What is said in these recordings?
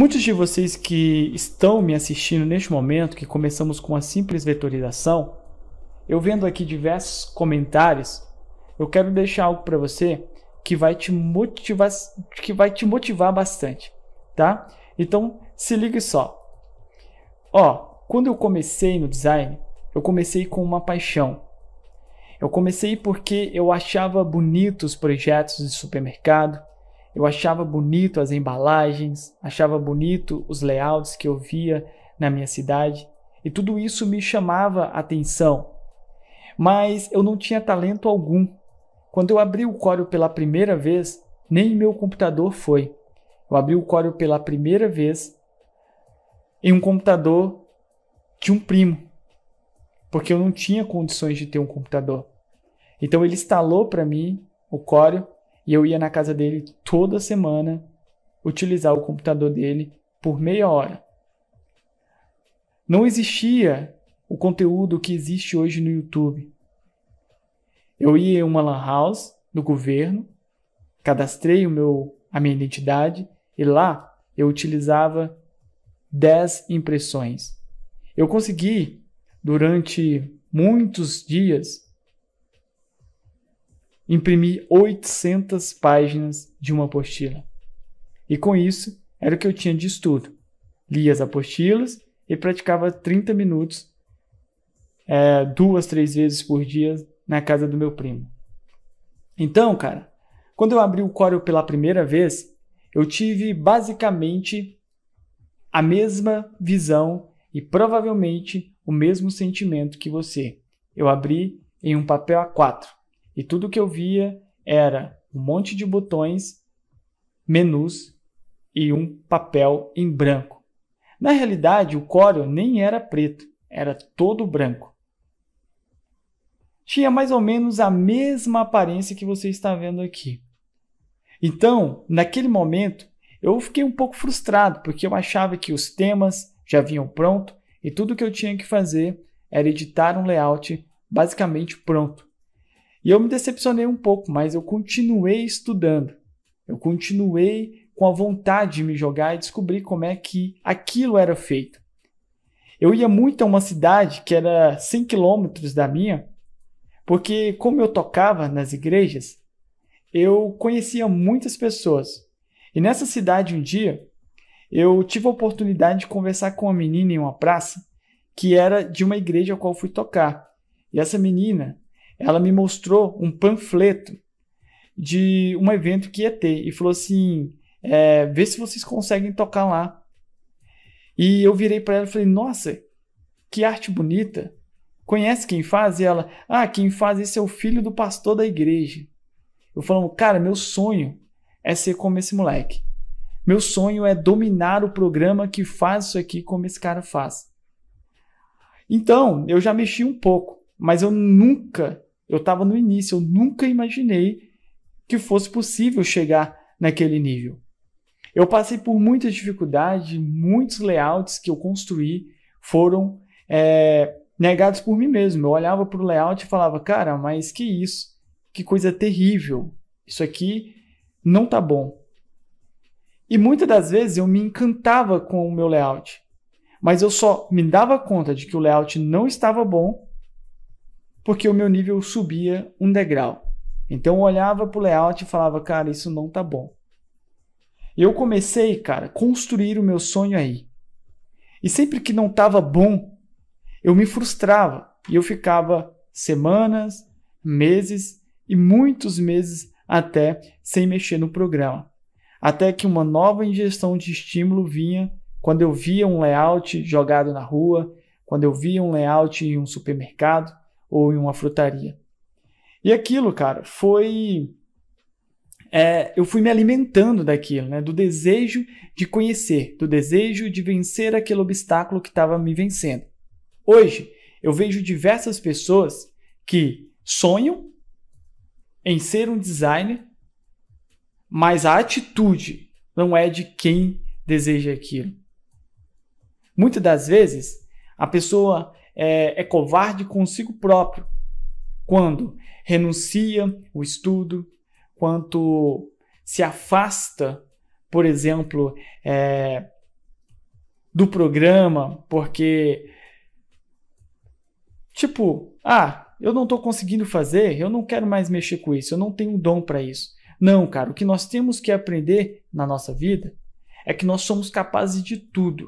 Muitos de vocês que estão me assistindo neste momento, que começamos com a simples vetorização, eu vendo aqui diversos comentários, eu quero deixar algo para você que vai te motivar, que vai te motivar bastante, tá? Então, se ligue só. Ó, quando eu comecei no design, eu comecei com uma paixão. Eu comecei porque eu achava bonitos projetos de supermercado, eu achava bonito as embalagens, achava bonito os layouts que eu via na minha cidade, e tudo isso me chamava atenção. Mas eu não tinha talento algum. Quando eu abri o Corel pela primeira vez, nem meu computador foi. Eu abri o Corel pela primeira vez em um computador de um primo, porque eu não tinha condições de ter um computador. Então ele instalou para mim o Corel e eu ia na casa dele toda semana utilizar o computador dele por meia hora. Não existia o conteúdo que existe hoje no YouTube. Eu ia em uma lan house do governo, cadastrei o meu, a minha identidade e lá eu utilizava 10 impressões. Eu consegui, durante muitos dias, imprimi 800 páginas de uma apostila. E com isso, era o que eu tinha de estudo. Lia as apostilas e praticava 30 minutos, é, duas, três vezes por dia, na casa do meu primo. Então, cara, quando eu abri o Corel pela primeira vez, eu tive basicamente a mesma visão e provavelmente o mesmo sentimento que você. Eu abri em um papel A4 e tudo que eu via era um monte de botões, menus e um papel em branco. Na realidade, o Corel nem era preto, era todo branco. Tinha mais ou menos a mesma aparência que você está vendo aqui. Então, naquele momento, eu fiquei um pouco frustrado, porque eu achava que os temas já vinham pronto e tudo que eu tinha que fazer era editar um layout basicamente pronto. E eu me decepcionei um pouco, mas eu continuei estudando. Eu continuei com a vontade de me jogar e descobrir como é que aquilo era feito. Eu ia muito a uma cidade que era 100 quilômetros da minha, porque como eu tocava nas igrejas, eu conhecia muitas pessoas. E nessa cidade um dia, eu tive a oportunidade de conversar com uma menina em uma praça que era de uma igreja a qual fui tocar. E essa menina, ela me mostrou um panfleto de um evento que ia ter e falou assim: é, vê se vocês conseguem tocar lá. E eu virei para ela e falei: nossa, que arte bonita! Conhece quem faz? E ela: ah, quem faz esse é o filho do pastor da igreja. Eu falo cara, meu sonho é ser como esse moleque. Meu sonho é dominar o programa que faz isso aqui como esse cara faz. Então, eu já mexi um pouco, mas eu nunca eu estava no início, eu nunca imaginei que fosse possível chegar naquele nível. Eu passei por muitas dificuldades, muitos layouts que eu construí foram é, negados por mim mesmo. Eu olhava para o layout e falava, cara, mas que isso? Que coisa terrível! Isso aqui não tá bom. E muitas das vezes eu me encantava com o meu layout, mas eu só me dava conta de que o layout não estava bom porque o meu nível subia um degrau. Então eu olhava para o layout e falava, cara, isso não tá bom. Eu comecei, cara, a construir o meu sonho aí. E sempre que não estava bom, eu me frustrava e eu ficava semanas, meses e muitos meses até sem mexer no programa. Até que uma nova ingestão de estímulo vinha quando eu via um layout jogado na rua, quando eu via um layout em um supermercado, ou em uma frutaria. E aquilo, cara, foi. É, eu fui me alimentando daquilo, né? Do desejo de conhecer, do desejo de vencer aquele obstáculo que estava me vencendo. Hoje, eu vejo diversas pessoas que sonham em ser um designer, mas a atitude não é de quem deseja aquilo. Muitas das vezes, a pessoa é, é covarde consigo próprio quando renuncia o estudo, quanto se afasta, por exemplo, é, do programa, porque, tipo, ah, eu não estou conseguindo fazer, eu não quero mais mexer com isso, eu não tenho dom para isso. Não, cara, o que nós temos que aprender na nossa vida é que nós somos capazes de tudo.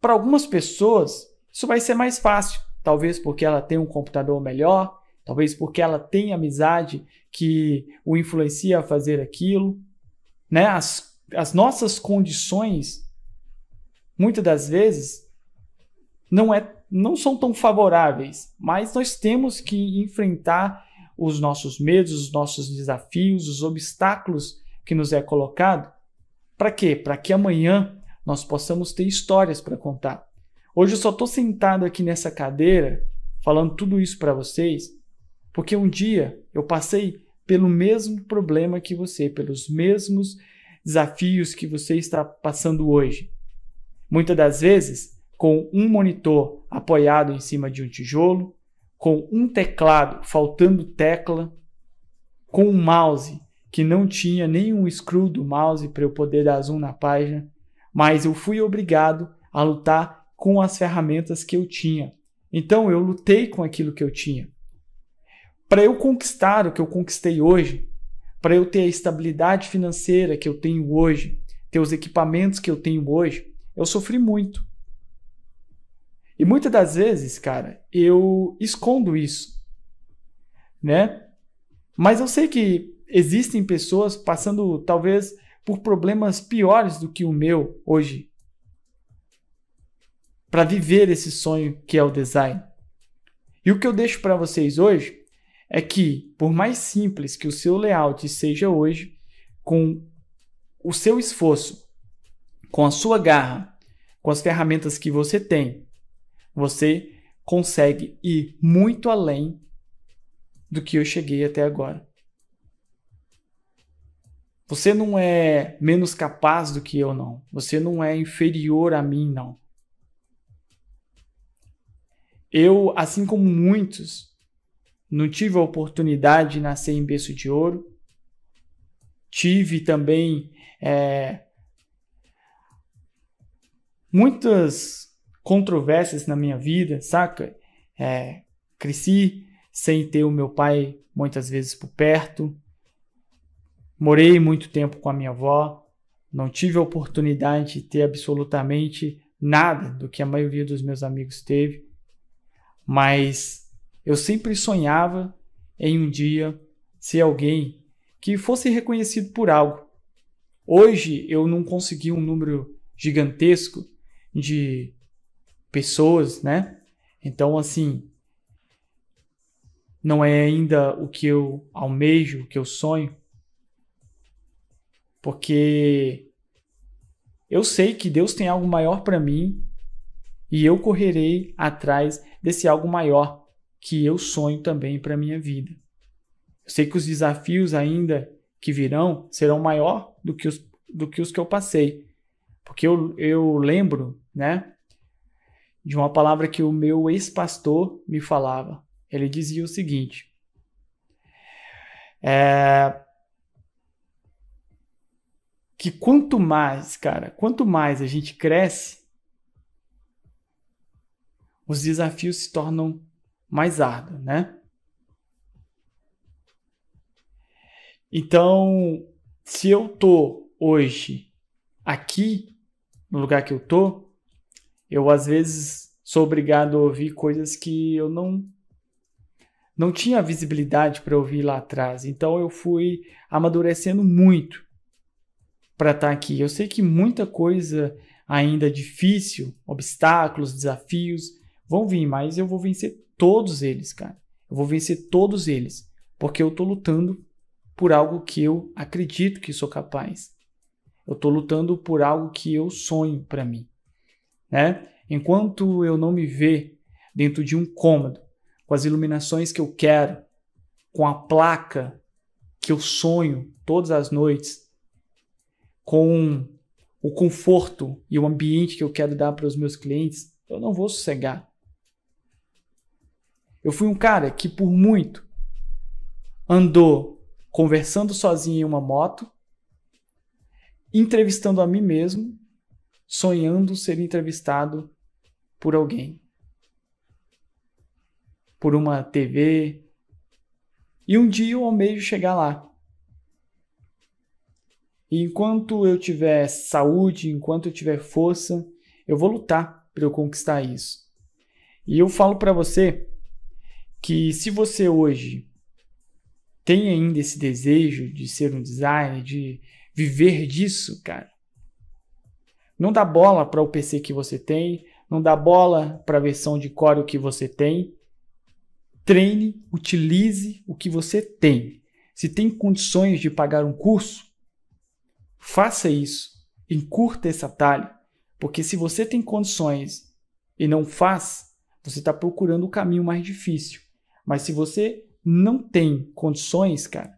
Para algumas pessoas, isso vai ser mais fácil, talvez porque ela tem um computador melhor, talvez porque ela tem amizade que o influencia a fazer aquilo. Né? As, as nossas condições, muitas das vezes, não, é, não são tão favoráveis, mas nós temos que enfrentar os nossos medos, os nossos desafios, os obstáculos que nos é colocado. Para quê? Para que amanhã nós possamos ter histórias para contar. Hoje eu só estou sentado aqui nessa cadeira falando tudo isso para vocês, porque um dia eu passei pelo mesmo problema que você, pelos mesmos desafios que você está passando hoje. Muitas das vezes, com um monitor apoiado em cima de um tijolo, com um teclado faltando tecla, com um mouse que não tinha nenhum screw do mouse para eu poder dar zoom na página, mas eu fui obrigado a lutar com as ferramentas que eu tinha. Então eu lutei com aquilo que eu tinha. Para eu conquistar o que eu conquistei hoje, para eu ter a estabilidade financeira que eu tenho hoje, ter os equipamentos que eu tenho hoje, eu sofri muito. E muitas das vezes, cara, eu escondo isso, né? Mas eu sei que existem pessoas passando talvez por problemas piores do que o meu hoje, para viver esse sonho que é o design. E o que eu deixo para vocês hoje é que, por mais simples que o seu layout seja hoje, com o seu esforço, com a sua garra, com as ferramentas que você tem, você consegue ir muito além do que eu cheguei até agora. Você não é menos capaz do que eu, não. Você não é inferior a mim, não. Eu, assim como muitos, não tive a oportunidade de nascer em berço de ouro. Tive também é, muitas controvérsias na minha vida, saca? É, cresci sem ter o meu pai muitas vezes por perto. Morei muito tempo com a minha avó. Não tive a oportunidade de ter absolutamente nada do que a maioria dos meus amigos teve mas eu sempre sonhava em um dia ser alguém que fosse reconhecido por algo. Hoje eu não consegui um número gigantesco de pessoas, né? Então, assim, não é ainda o que eu almejo, o que eu sonho, porque eu sei que Deus tem algo maior para mim e eu correrei atrás desse algo maior que eu sonho também para a minha vida. Eu sei que os desafios ainda que virão serão maior do que os, do que, os que eu passei. Porque eu, eu lembro, né, de uma palavra que o meu ex-pastor me falava. Ele dizia o seguinte: é, que quanto mais, cara, quanto mais a gente cresce, os desafios se tornam mais árduos, né? Então, se eu tô hoje aqui no lugar que eu tô, eu às vezes sou obrigado a ouvir coisas que eu não não tinha visibilidade para ouvir lá atrás. Então eu fui amadurecendo muito para estar tá aqui. Eu sei que muita coisa ainda é difícil, obstáculos, desafios, Vão vir, mas eu vou vencer todos eles, cara. Eu vou vencer todos eles, porque eu estou lutando por algo que eu acredito que sou capaz. Eu estou lutando por algo que eu sonho para mim, né? Enquanto eu não me ver dentro de um cômodo, com as iluminações que eu quero, com a placa que eu sonho todas as noites, com o conforto e o ambiente que eu quero dar para os meus clientes, eu não vou sossegar. Eu fui um cara que por muito andou conversando sozinho em uma moto, entrevistando a mim mesmo, sonhando ser entrevistado por alguém. Por uma TV. E um dia eu almejo chegar lá. E enquanto eu tiver saúde, enquanto eu tiver força, eu vou lutar para eu conquistar isso. E eu falo para você que se você hoje tem ainda esse desejo de ser um designer, de viver disso, cara, não dá bola para o PC que você tem, não dá bola para a versão de Core que você tem. Treine, utilize o que você tem. Se tem condições de pagar um curso, faça isso. Encurta essa talha, porque se você tem condições e não faz, você está procurando o caminho mais difícil. Mas se você não tem condições, cara,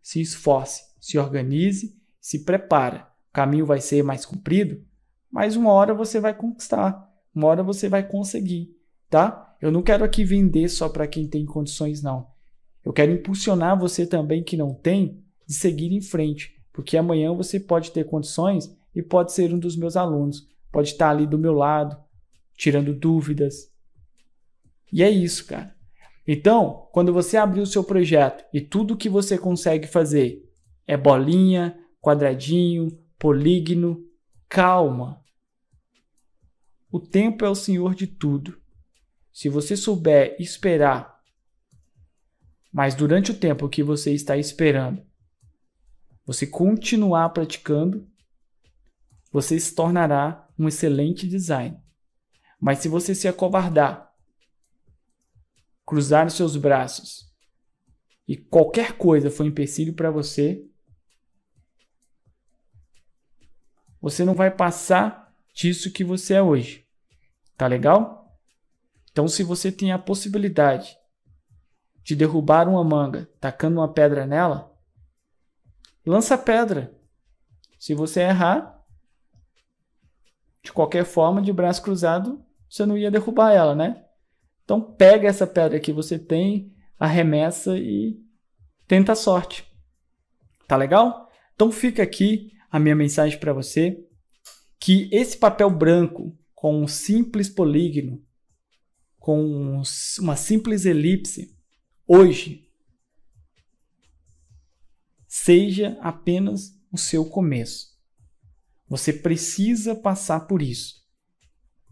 se esforce, se organize, se prepara. O caminho vai ser mais comprido, mas uma hora você vai conquistar, uma hora você vai conseguir, tá? Eu não quero aqui vender só para quem tem condições, não. Eu quero impulsionar você também que não tem de seguir em frente, porque amanhã você pode ter condições e pode ser um dos meus alunos, pode estar ali do meu lado, tirando dúvidas. E é isso, cara. Então, quando você abrir o seu projeto e tudo que você consegue fazer é bolinha, quadradinho, polígono, calma. O tempo é o senhor de tudo. Se você souber esperar, mas durante o tempo que você está esperando, você continuar praticando, você se tornará um excelente design. Mas se você se acovardar cruzar os seus braços e qualquer coisa foi empecilho para você, você não vai passar disso que você é hoje. Tá legal? Então, se você tem a possibilidade de derrubar uma manga tacando uma pedra nela, lança a pedra. Se você errar, de qualquer forma, de braço cruzado, você não ia derrubar ela, né? Então pega essa pedra que você tem, arremessa e tenta a sorte. Tá legal? Então fica aqui a minha mensagem para você que esse papel branco com um simples polígono, com uma simples elipse, hoje seja apenas o seu começo. Você precisa passar por isso.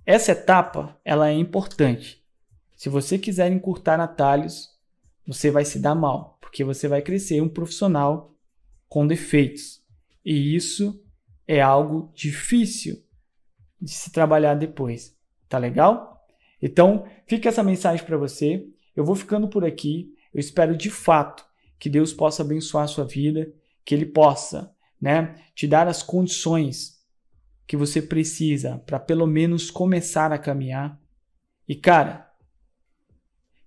Essa etapa, ela é importante. Se você quiser encurtar atalhos, você vai se dar mal, porque você vai crescer um profissional com defeitos. E isso é algo difícil de se trabalhar depois. Tá legal? Então, fica essa mensagem para você. Eu vou ficando por aqui. Eu espero de fato que Deus possa abençoar a sua vida, que Ele possa né, te dar as condições que você precisa para pelo menos começar a caminhar. E cara,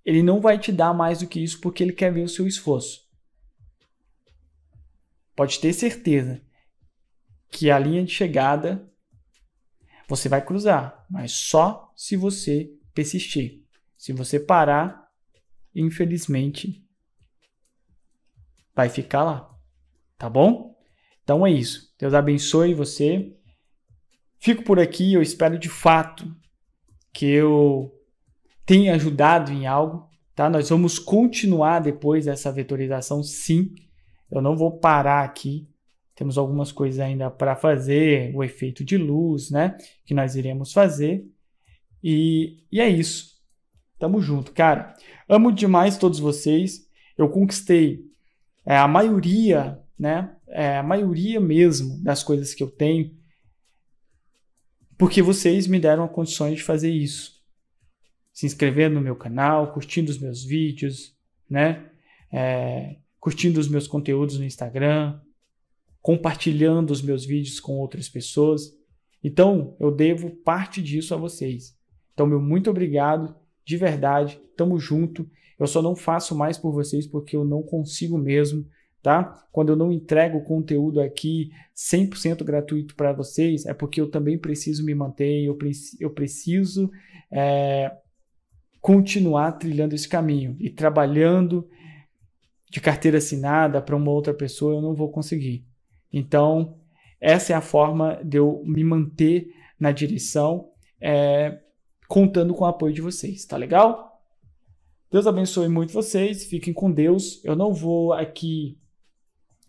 ele não vai te dar mais do que isso porque ele quer ver o seu esforço. Pode ter certeza que a linha de chegada você vai cruzar, mas só se você persistir. Se você parar, infelizmente, vai ficar lá. Tá bom? Então é isso. Deus abençoe você. Fico por aqui. Eu espero de fato que eu tem ajudado em algo, tá? Nós vamos continuar depois dessa vetorização, sim. Eu não vou parar aqui. Temos algumas coisas ainda para fazer, o efeito de luz, né? Que nós iremos fazer. E, e é isso. Tamo junto, cara. Amo demais todos vocês. Eu conquistei é, a maioria, né? É, a maioria mesmo das coisas que eu tenho, porque vocês me deram condições de fazer isso se inscrevendo no meu canal, curtindo os meus vídeos, né? É, curtindo os meus conteúdos no Instagram, compartilhando os meus vídeos com outras pessoas. Então, eu devo parte disso a vocês. Então, meu muito obrigado, de verdade, tamo junto. Eu só não faço mais por vocês porque eu não consigo mesmo, tá? Quando eu não entrego conteúdo aqui 100% gratuito para vocês, é porque eu também preciso me manter, eu, eu preciso é, continuar trilhando esse caminho e trabalhando de carteira assinada para uma outra pessoa, eu não vou conseguir. Então, essa é a forma de eu me manter na direção, é, contando com o apoio de vocês, tá legal? Deus abençoe muito vocês, fiquem com Deus. Eu não vou aqui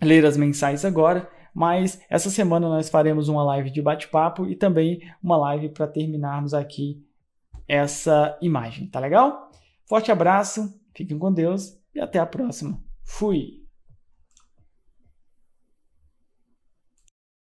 ler as mensagens agora, mas essa semana nós faremos uma live de bate-papo e também uma live para terminarmos aqui essa imagem, tá legal? Forte abraço, fiquem com Deus e até a próxima. Fui!